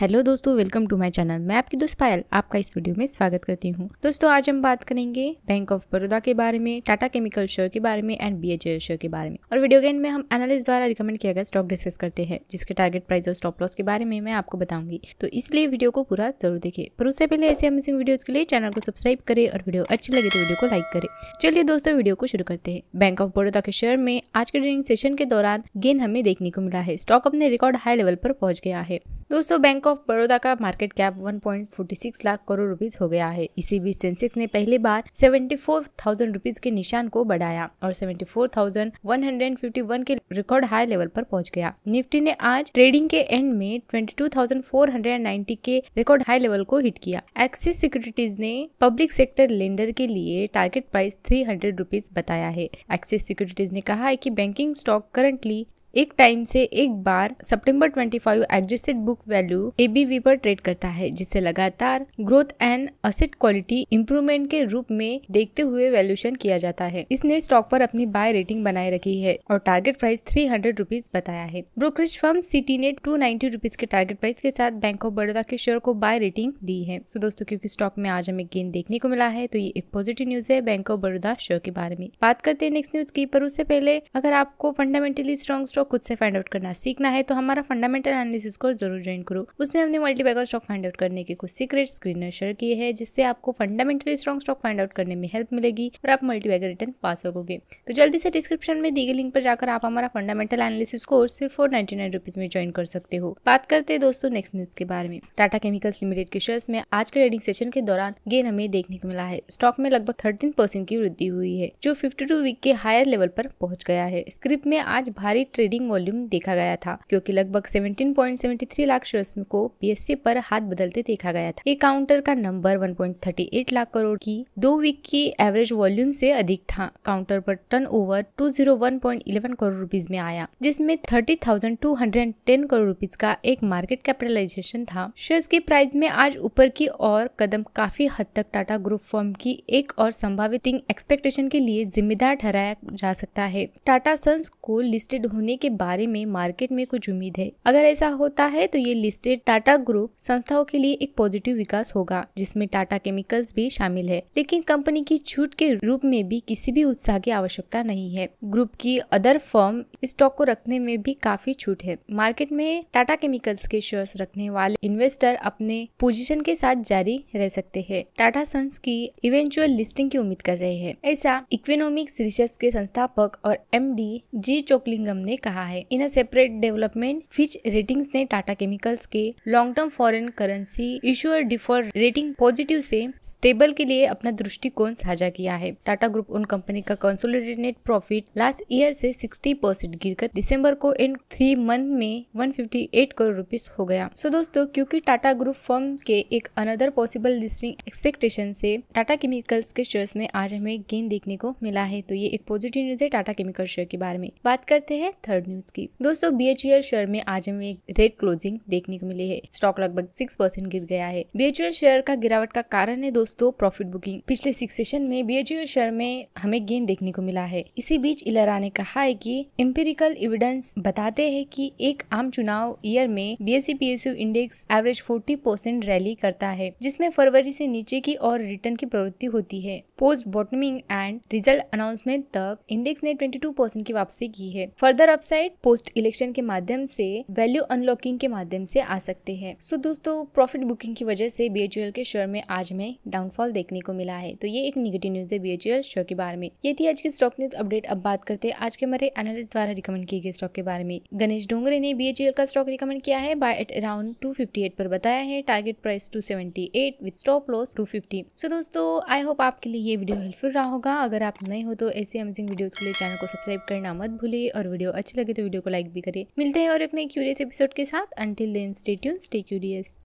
hello दोस्तों welcome to my channel मैं आपकी दोस्त पायल आपका इस वीडियो में स्वागत करती हूँ दोस्तों आज हम बात करेंगे बैंक ऑफ बड़ौदा के बारे में टाटा केमिकल शेयर के बारे में एंड बी शेयर के बारे में और वीडियो गेम में हम एनालिस्ट द्वारा रिकमेंड किया गया स्टॉक डिस्कस करते हैं जिसके टारगेट प्राइस और स्टॉप लॉस के बारे में मैं आपको बताऊंगी तो इसलिए वीडियो को पूरा जरूर देखे पर उससे पहले ऐसे अमेजिंग वीडियो के लिए चैनल को सब्सक्राइब करे और वीडियो अच्छी लगे तो वीडियो को लाइक करे चलिए दोस्तों वीडियो को शुरू करते हैं बैंक ऑफ बड़ौदा के शेयर में आज के ट्रेनिंग सेशन के दौरान गेन हमें देखने को मिला है स्टॉक अपने रिकॉर्ड हाई लेवल पर पहुंच गया है दोस्तों बैंक ऑफ बड़ौदा का market cap 1.46 lakh crore rupees हो गया है इसी बीच सेंसेक्स ने पहली बार 74,000 रुपीज के निशान को बढ़ाया और 74,151 के रिकॉर्ड हाई लेवल पर पहुंच गया निफ्टी ने आज ट्रेडिंग के एंड में 22,490 के रिकॉर्ड हाई लेवल को हिट किया एक्सिस सिक्योरिटीज ने पब्लिक सेक्टर लेंडर के लिए टारगेट प्राइस थ्री हंड्रेड बताया है एक्सिस सिक्योरिटीज ने कहा है की बैंकिंग स्टॉक करंटली एक टाइम से एक बार सितंबर 25 एडजस्टेड बुक वैल्यू एबीवी पर ट्रेड करता है जिसे लगातार growth and asset quality improvement के रूप में देखते हुए वैल्यूशन किया जाता है इसने स्टॉक पर अपनी बाय रेटिंग बनाए रखी है और target price three hundred rupees बताया है ब्रोकरेज फर्म सिटी ने टू नाइन्टी रुपीज के टारगेट प्राइस के साथ बैंक ऑफ बड़ौदा के शेयर को बाय रेटिंग दी है सो दोस्तों क्योंकि स्टॉक में आज हमें गेन देखने को मिला है तो ये एक पॉजिटिव न्यूज है बैंक ऑफ बड़ौदा शेयर के बारे में बात करते हैं नेक्स्ट न्यूज की पर उससे पहले अगर आपको फंडामेंटली स्ट्रॉन्ग स्टॉक खुद से फाइंड आउट करना सीखना है तो हमारा फंडामेंटल एनालिसिस को जरूर ज्वाइन करो उसमें हमने बैगर स्टॉक फाइंड आउट करने के कुछ सीक्रेट स्क्रीन शेयर किए हैं जिससे आपको fundamentally strong stock find out करने में हेल्प मिलेगी और आप बैगर रिटर्न पा सकोगे तो जल्दी से डिस्क्रिप्शन में दी गई लिंक पर जाकर आप हमारा फंडामेंटल एनालिसिस कोर्स सिर्फ फोर नाइन्टी नाइन रुपीज में ज्वाइन कर सकते हो बात करते हैं दोस्तों नेक्स्ट न्यूज के बारे में टाटा केमिकल्स लिमिटेड के शेयर्स में आज के ट्रेडिंग सेशन के दौरान गेन हमें देखने को मिला है स्टॉक में लगभग थर्टीन परसेंट की वृद्धि हुई है जो फिफ्टी टू वीक के हायर लेवल पर पहुंच गया है स्क्रिप्ट में आज भारी ट्रेडिंग ट्रेडिंग वॉल्यूम देखा गया था क्योंकि लगभग 17.73 लाख शेयर्स को पीएससी e पर हाथ बदलते देखा गया था एक काउंटर का नंबर 1.38 लाख करोड़ की दो वीक की एवरेज वॉल्यूम से अधिक था काउंटर पर टर्न ओवर करोड़ रुपीज में आया जिसमें थर्टी करोड़ रुपीज का एक मार्केट कैपिटलाइजेशन था शेयर्स के प्राइस में आज ऊपर की और कदम काफी हद तक टाटा ग्रुप फॉर्म की एक और संभावित एक्सपेक्टेशन के लिए जिम्मेदार ठहराया जा सकता है टाटा सन्स को लिस्टेड होने के बारे में मार्केट में कुछ उम्मीद है अगर ऐसा होता है तो ये लिस्टेड टाटा ग्रुप संस्थाओं के लिए एक पॉजिटिव विकास होगा जिसमें टाटा केमिकल्स भी शामिल है लेकिन कंपनी की छूट के रूप में भी किसी भी उत्साह की आवश्यकता नहीं है ग्रुप की अदर फर्म स्टॉक को रखने में भी काफी छूट है मार्केट में टाटा केमिकल्स के शेयर्स रखने वाले इन्वेस्टर अपने पोजीशन के साथ जारी रह सकते हैं टाटा सन्स की इवेंचुअल लिस्टिंग की उम्मीद कर रहे हैं ऐसा इकोनॉमिक्स रिसर्च के संस्थापक और एमडी जी चोकलिंगम ने कहा है in a separate development Fitch Ratings Tata टाटा केमिकल्स के long term foreign currency issuer default rating positive से स्टेबल के लिए अपना दृष्टिकोण साझा किया है टाटा ग्रुप उन कंपनी का consolidated net profit last year से 60 परसेंट गिर दिसंबर को इन थ्री मंथ में 158 करोड़ रुपीस हो गया सो so दोस्तों क्योंकि टाटा ग्रुप फर्म के एक अनदर पॉसिबल लिस्टिंग एक्सपेक्टेशन से टाटा केमिकल्स के शेयर्स में आज हमें गेन देखने को मिला है तो ये एक पॉजिटिव न्यूज है टाटा केमिकल शेयर के बारे में बात करते हैं थर्ड थर्ड न्यूज की दोस्तों बी शेयर e में आज हमें एक रेड क्लोजिंग देखने को मिली है स्टॉक लगभग सिक्स परसेंट गिर गया है बी शेयर e का गिरावट का कारण है दोस्तों प्रॉफिट बुकिंग पिछले सिक्स सेशन में बी शेयर e में हमें गेन देखने को मिला है इसी बीच इलारा ने कहा है की एम्पेरिकल इविडेंस बताते हैं की एक आम चुनाव ईयर में B S index average forty percent rally करता है जिसमे फरवरी से नीचे की और रिटर्न की प्रवृत्ति होती है post bottoming and result announcement तक इंडेक्स ने 22 परसेंट की वापसी की है further up upside post election के माध्यम से वैल्यू अनलॉकिंग के माध्यम से आ सकते हैं सो so, दोस्तों प्रॉफिट बुकिंग की वजह से बी के शेयर में आज में डाउनफॉल देखने को मिला है तो ये एक निगेटिव न्यूज है बी शेयर के बारे में ये थी आज की स्टॉक न्यूज अपडेट अब बात करते हैं आज के हमारे एनालिस्ट द्वारा रिकमेंड किए गए स्टॉक के बारे में गणेश डोंगरे ने बी का स्टॉक रिकमेंड किया है बाय एट अराउंड टू पर बताया है target price two with stop loss two so दोस्तों आई होप आपके लिए ये वीडियो हेल्पफुल रहा होगा अगर आप नए हो तो ऐसे अमेजिंग वीडियो के लिए चैनल को सब्सक्राइब करना मत भूलिए और वीडियो अच्छा अच्छी लगे तो वीडियो को लाइक भी करिए मिलते हैं और अपने क्यूरियस एपिसोड के साथ until then stay tuned stay curious